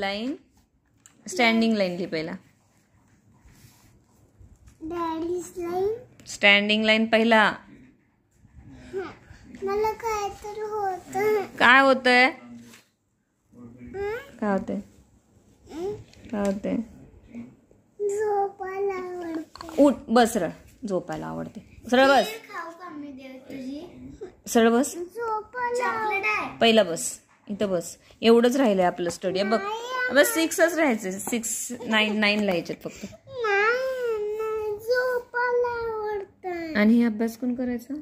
line standing line ही पहिला standing line पहिला मला काय होत काय होतंय काय होतंय काय होतंय उठ बस र झोपायला आवडते सरळ बस सरळ बस पहिला बस इथं बस एवढंच राहिलंय आपलं स्टडी बघ बस सिक्सच राहायचे सिक्स नाईन नाईन लायचे फक्त आणि हे अभ्यास कोण करायचा